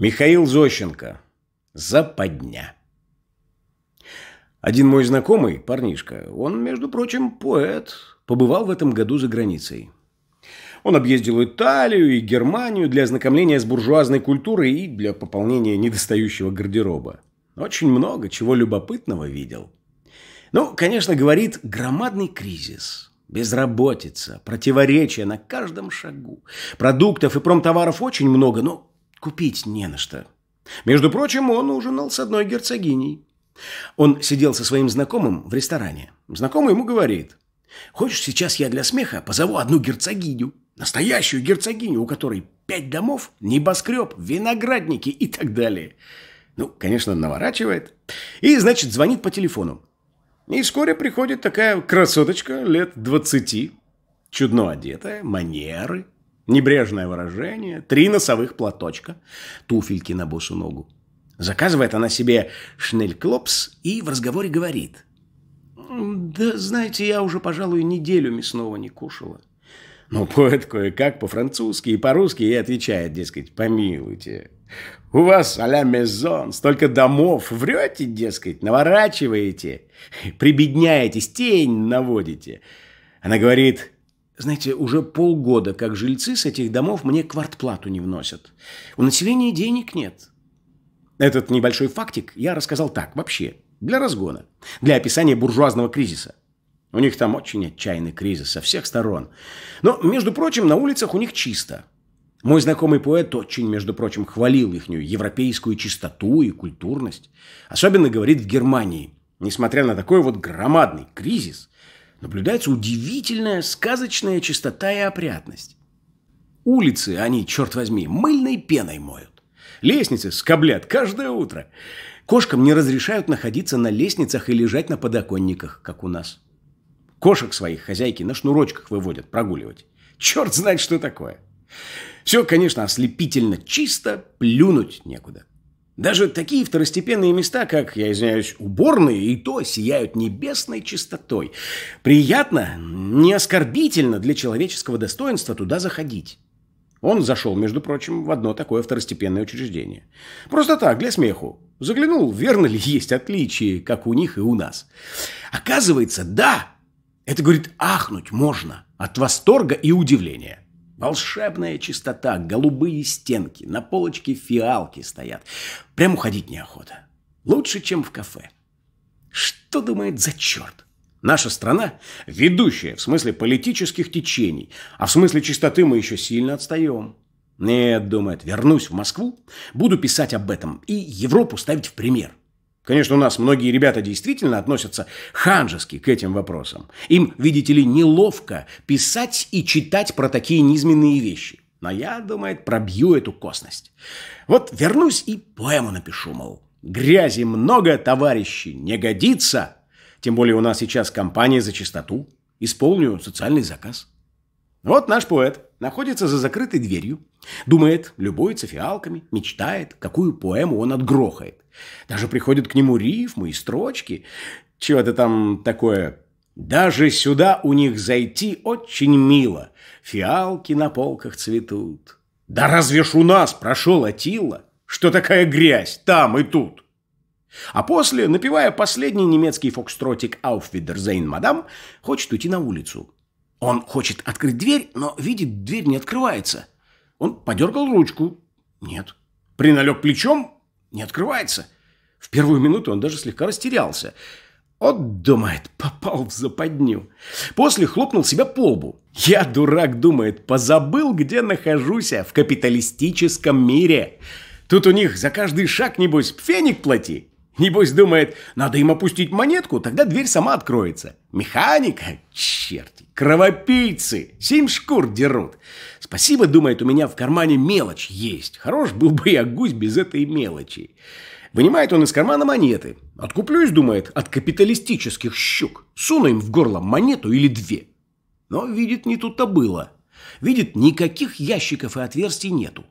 Михаил Зощенко. Западня. Один мой знакомый, парнишка, он, между прочим, поэт, побывал в этом году за границей. Он объездил Италию и Германию для ознакомления с буржуазной культурой и для пополнения недостающего гардероба. Очень много чего любопытного видел. Ну, конечно, говорит, громадный кризис, безработица, противоречия на каждом шагу. Продуктов и промтоваров очень много, но купить не на что. Между прочим, он ужинал с одной герцогиней. Он сидел со своим знакомым в ресторане. Знакомый ему говорит, «Хочешь, сейчас я для смеха позову одну герцогиню, настоящую герцогиню, у которой пять домов, небоскреб, виноградники и так далее». Ну, конечно, наворачивает. И, значит, звонит по телефону. И вскоре приходит такая красоточка лет двадцати, чудно одетая, манеры, Небрежное выражение, три носовых платочка, туфельки на босу ногу. Заказывает она себе шнельклопс и в разговоре говорит. «Да, знаете, я уже, пожалуй, неделю мясного не кушала». Но ну, поэт кое-как по-французски и по-русски и отвечает, дескать, «Помилуйте, у вас а-ля мезон, столько домов, врете, дескать, наворачиваете, прибедняетесь, тень наводите». Она говорит знаете, уже полгода, как жильцы с этих домов мне квартплату не вносят. У населения денег нет. Этот небольшой фактик я рассказал так, вообще, для разгона, для описания буржуазного кризиса. У них там очень отчаянный кризис со всех сторон. Но, между прочим, на улицах у них чисто. Мой знакомый поэт очень, между прочим, хвалил ихнюю европейскую чистоту и культурность. Особенно говорит в Германии. Несмотря на такой вот громадный кризис – наблюдается удивительная сказочная чистота и опрятность. Улицы они, черт возьми, мыльной пеной моют. Лестницы скоблят каждое утро. Кошкам не разрешают находиться на лестницах и лежать на подоконниках, как у нас. Кошек своих хозяйки на шнурочках выводят прогуливать. Черт знает, что такое. Все, конечно, ослепительно чисто, плюнуть некуда. Даже такие второстепенные места, как, я извиняюсь, уборные, и то сияют небесной чистотой. Приятно, не оскорбительно для человеческого достоинства туда заходить. Он зашел, между прочим, в одно такое второстепенное учреждение. Просто так, для смеху. Заглянул, верно ли есть отличия, как у них и у нас. Оказывается, да. Это, говорит, ахнуть можно от восторга и удивления. Волшебная чистота, голубые стенки, на полочке фиалки стоят. Прям уходить неохота. Лучше, чем в кафе. Что думает за черт? Наша страна – ведущая в смысле политических течений, а в смысле чистоты мы еще сильно отстаем. Нет, думает, вернусь в Москву, буду писать об этом и Европу ставить в пример. Конечно, у нас многие ребята действительно относятся ханжески к этим вопросам. Им, видите ли, неловко писать и читать про такие низменные вещи. Но я, думает, пробью эту косность. Вот вернусь и поэму напишу, мол. Грязи много, товарищи, не годится. Тем более у нас сейчас компания за чистоту. Исполню социальный заказ. Вот наш поэт находится за закрытой дверью, думает, любуется фиалками, мечтает, какую поэму он отгрохает. Даже приходят к нему рифмы и строчки. Чего-то там такое. Даже сюда у них зайти очень мило. Фиалки на полках цветут. Да разве ж у нас прошел Атила? Что такая грязь там и тут? А после, напевая последний немецкий фокстротик «Auf Wiedersehen, мадам», хочет уйти на улицу – он хочет открыть дверь, но видит, дверь не открывается. Он подергал ручку. Нет. Приналег плечом. Не открывается. В первую минуту он даже слегка растерялся. Он думает, попал в западню. После хлопнул себя по лбу. Я, дурак, думает, позабыл, где нахожусь, а в капиталистическом мире. Тут у них за каждый шаг, небось, феник плати. Небось думает, надо им опустить монетку, тогда дверь сама откроется. Механика? Черти, кровопийцы, семь шкур дерут. Спасибо, думает, у меня в кармане мелочь есть. Хорош был бы я гусь без этой мелочи. Вынимает он из кармана монеты. Откуплюсь, думает, от капиталистических щук. Суну им в горло монету или две. Но видит, не тут-то было. Видит, никаких ящиков и отверстий нету.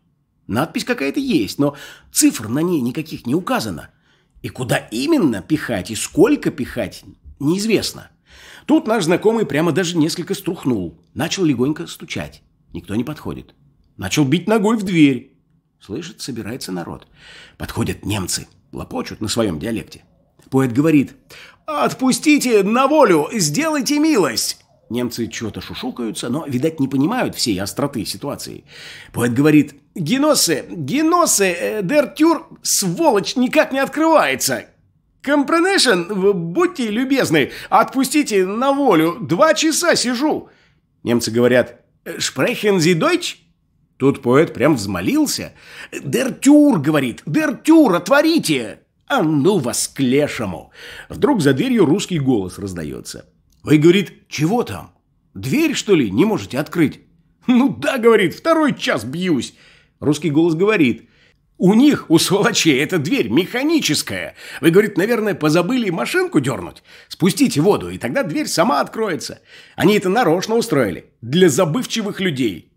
Надпись какая-то есть, но цифр на ней никаких не указано. И куда именно пихать и сколько пихать, неизвестно. Тут наш знакомый прямо даже несколько струхнул. Начал легонько стучать. Никто не подходит. Начал бить ногой в дверь. Слышит, собирается народ. Подходят немцы. Лопочут на своем диалекте. Поэт говорит «Отпустите на волю, сделайте милость!» Немцы чего-то шушукаются, но, видать, не понимают всей остроты ситуации. Поэт говорит «Геносы, геносы, э, дертюр, сволочь, никак не открывается!» «Компренешн, будьте любезны, отпустите на волю, два часа сижу!» Немцы говорят «Э, «Шпрехен зи дойч?» Тут поэт прям взмолился. тюр", говорит. тюр, отворите!» «А ну вас к лешему!» Вдруг за дверью русский голос раздается. Вы, говорит, чего там? Дверь, что ли, не можете открыть? Ну да, говорит, второй час бьюсь. Русский голос говорит. У них, у сволочей, эта дверь механическая. Вы, говорит, наверное, позабыли машинку дернуть. Спустите воду, и тогда дверь сама откроется. Они это нарочно устроили. Для забывчивых людей.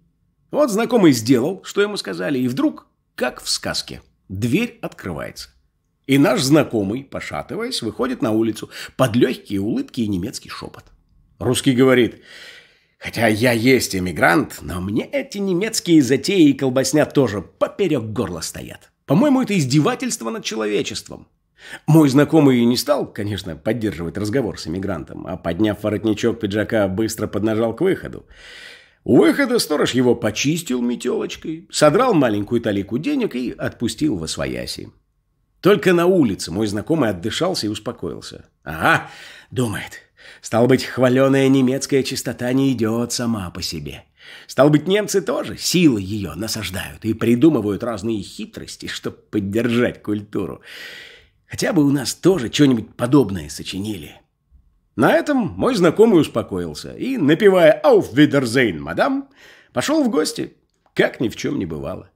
Вот знакомый сделал, что ему сказали, и вдруг, как в сказке, дверь открывается. И наш знакомый, пошатываясь, выходит на улицу под легкие улыбки и немецкий шепот. Русский говорит, хотя я есть эмигрант, но мне эти немецкие затеи и колбасня тоже поперек горла стоят. По-моему, это издевательство над человечеством. Мой знакомый не стал, конечно, поддерживать разговор с эмигрантом, а подняв воротничок пиджака, быстро поднажал к выходу. У выхода сторож его почистил метелочкой, содрал маленькую талику денег и отпустил во свояси. Только на улице мой знакомый отдышался и успокоился. «Ага», — думает, — «стал быть, хваленая немецкая чистота не идет сама по себе». Стал быть, немцы тоже силы ее насаждают и придумывают разные хитрости, чтобы поддержать культуру. Хотя бы у нас тоже что-нибудь подобное сочинили. На этом мой знакомый успокоился и, напевая «Auf Wiedersehen, мадам», пошел в гости, как ни в чем не бывало.